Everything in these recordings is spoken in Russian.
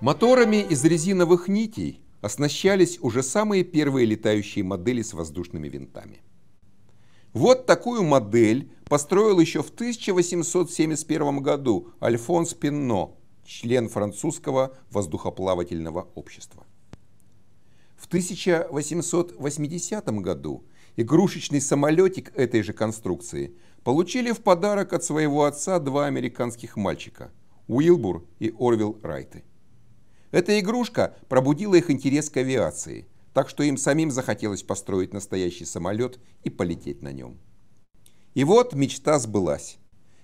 Моторами из резиновых нитей оснащались уже самые первые летающие модели с воздушными винтами. Вот такую модель построил еще в 1871 году Альфонс Пинно, член французского воздухоплавательного общества. В 1880 году игрушечный самолетик этой же конструкции получили в подарок от своего отца два американских мальчика – Уилбур и Орвил Райты. Эта игрушка пробудила их интерес к авиации, так что им самим захотелось построить настоящий самолет и полететь на нем. И вот мечта сбылась.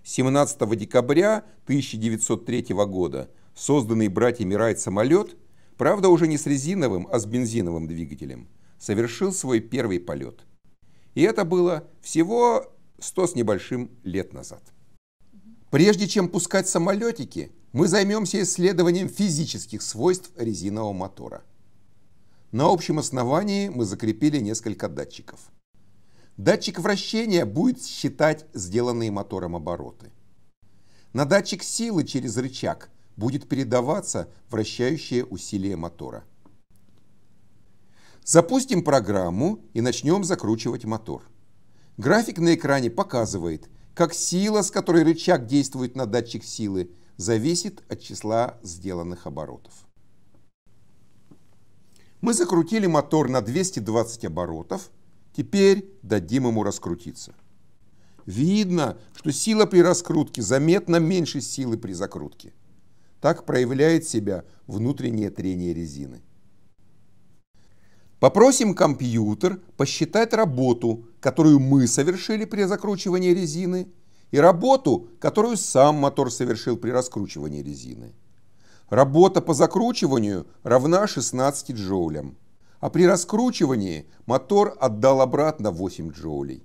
17 декабря 1903 года созданный братьями Райт самолет, правда уже не с резиновым, а с бензиновым двигателем, совершил свой первый полет. И это было всего 100 с небольшим лет назад. Прежде чем пускать самолетики, мы займемся исследованием физических свойств резинового мотора. На общем основании мы закрепили несколько датчиков. Датчик вращения будет считать сделанные мотором обороты. На датчик силы через рычаг будет передаваться вращающее усилие мотора. Запустим программу и начнем закручивать мотор. График на экране показывает – как сила, с которой рычаг действует на датчик силы, зависит от числа сделанных оборотов. Мы закрутили мотор на 220 оборотов, теперь дадим ему раскрутиться. Видно, что сила при раскрутке заметно меньше силы при закрутке. Так проявляет себя внутреннее трение резины. Попросим компьютер посчитать работу, которую мы совершили при закручивании резины, и работу, которую сам мотор совершил при раскручивании резины. Работа по закручиванию равна 16 джоулям, а при раскручивании мотор отдал обратно 8 джоулей.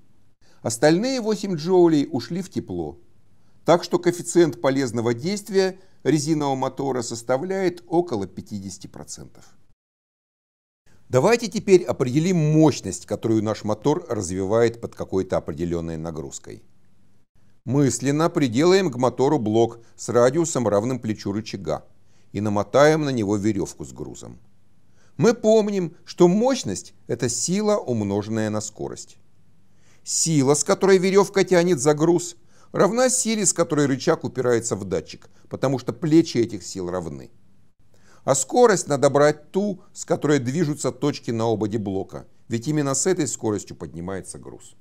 Остальные 8 джоулей ушли в тепло. Так что коэффициент полезного действия резинового мотора составляет около 50%. Давайте теперь определим мощность, которую наш мотор развивает под какой-то определенной нагрузкой. Мысленно приделаем к мотору блок с радиусом равным плечу рычага и намотаем на него веревку с грузом. Мы помним, что мощность – это сила, умноженная на скорость. Сила, с которой веревка тянет за груз, равна силе, с которой рычаг упирается в датчик, потому что плечи этих сил равны а скорость надо брать ту, с которой движутся точки на ободе блока, ведь именно с этой скоростью поднимается груз.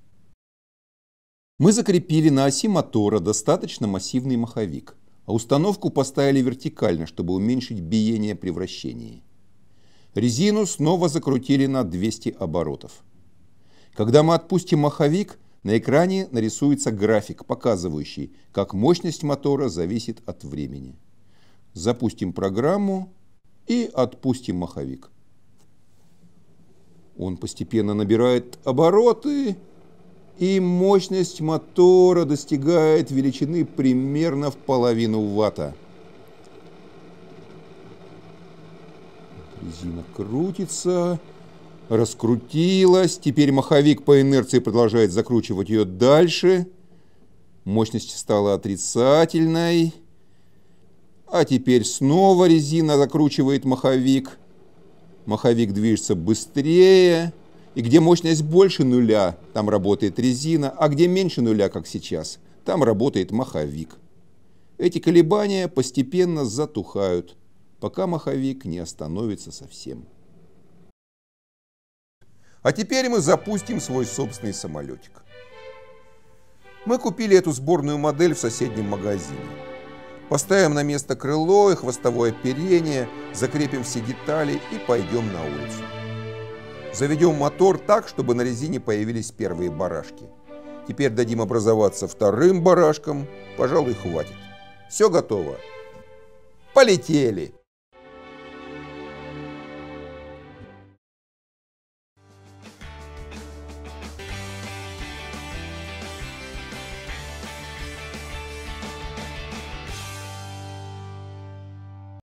Мы закрепили на оси мотора достаточно массивный маховик, а установку поставили вертикально, чтобы уменьшить биение при вращении. Резину снова закрутили на 200 оборотов. Когда мы отпустим маховик, на экране нарисуется график, показывающий, как мощность мотора зависит от времени. Запустим программу и отпустим маховик. Он постепенно набирает обороты, и мощность мотора достигает величины примерно в половину ватта. Резина крутится, раскрутилась. Теперь маховик по инерции продолжает закручивать ее дальше. Мощность стала отрицательной. А теперь снова резина закручивает маховик. Маховик движется быстрее. И где мощность больше нуля, там работает резина, а где меньше нуля, как сейчас, там работает маховик. Эти колебания постепенно затухают, пока маховик не остановится совсем. А теперь мы запустим свой собственный самолетик. Мы купили эту сборную модель в соседнем магазине. Поставим на место крыло и хвостовое оперение, закрепим все детали и пойдем на улицу. Заведем мотор так, чтобы на резине появились первые барашки. Теперь дадим образоваться вторым барашкам, пожалуй, хватит. Все готово. Полетели!